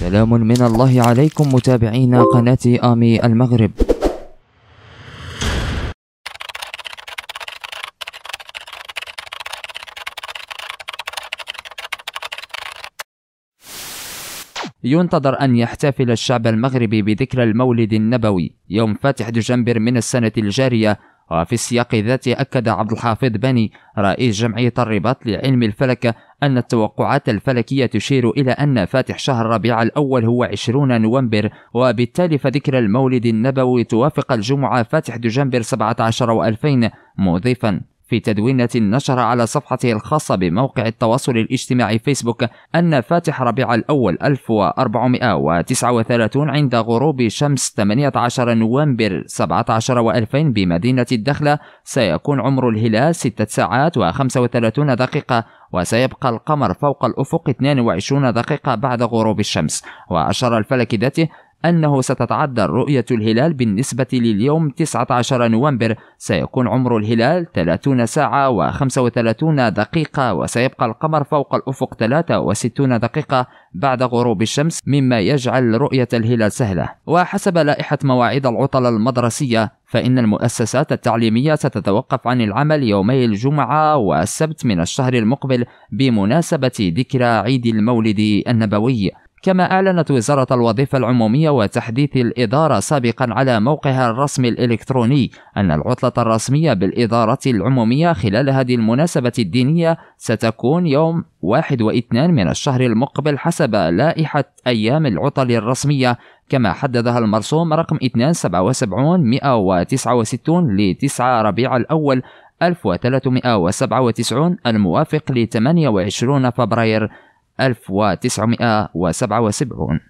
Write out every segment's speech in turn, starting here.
سلام من الله عليكم متابعين قناة آمي المغرب ينتظر أن يحتفل الشعب المغربي بذكرى المولد النبوي يوم فاتح دجنبر من السنة الجارية وفي السياق ذاته أكد عبد الحافظ بني رئيس جمعية الرباط لعلم الفلك أن التوقعات الفلكية تشير إلى أن فاتح شهر ربيع الأول هو 20 نوفمبر وبالتالي فذكرى المولد النبوي توافق الجمعة فاتح دجنبر 17 و2000 مضيفا في تدوينة نشر على صفحته الخاصة بموقع التواصل الاجتماعي فيسبوك أن فاتح ربيع الأول 1439 عند غروب شمس 18 نوفمبر 17 و2000 بمدينة الدخلة سيكون عمر الهلال 6 ساعات و35 دقيقة وسيبقى القمر فوق الأفق 22 دقيقة بعد غروب الشمس وأشار الفلك ذاته أنه ستتعدى رؤية الهلال بالنسبة لليوم 19 نوفمبر سيكون عمر الهلال 30 ساعة و35 دقيقة وسيبقى القمر فوق الأفق 63 دقيقة بعد غروب الشمس مما يجعل رؤية الهلال سهلة وحسب لائحة مواعيد العطل المدرسية فإن المؤسسات التعليمية ستتوقف عن العمل يومي الجمعة والسبت من الشهر المقبل بمناسبة ذكرى عيد المولد النبوي كما أعلنت وزارة الوظيفة العمومية وتحديث الإدارة سابقا على موقعها الرسمي الإلكتروني أن العطلة الرسمية بالإدارة العمومية خلال هذه المناسبة الدينية ستكون يوم واحد واثنان من الشهر المقبل حسب لائحة أيام العطل الرسمية كما حددها المرسوم رقم 277 169 9 ربيع الأول 1397 الموافق ل 28 فبراير 1977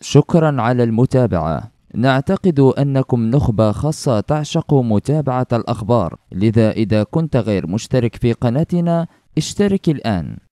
شكرا على المتابعة نعتقد أنكم نخبة خاصة تعشق متابعة الأخبار لذا إذا كنت غير مشترك في قناتنا اشترك الآن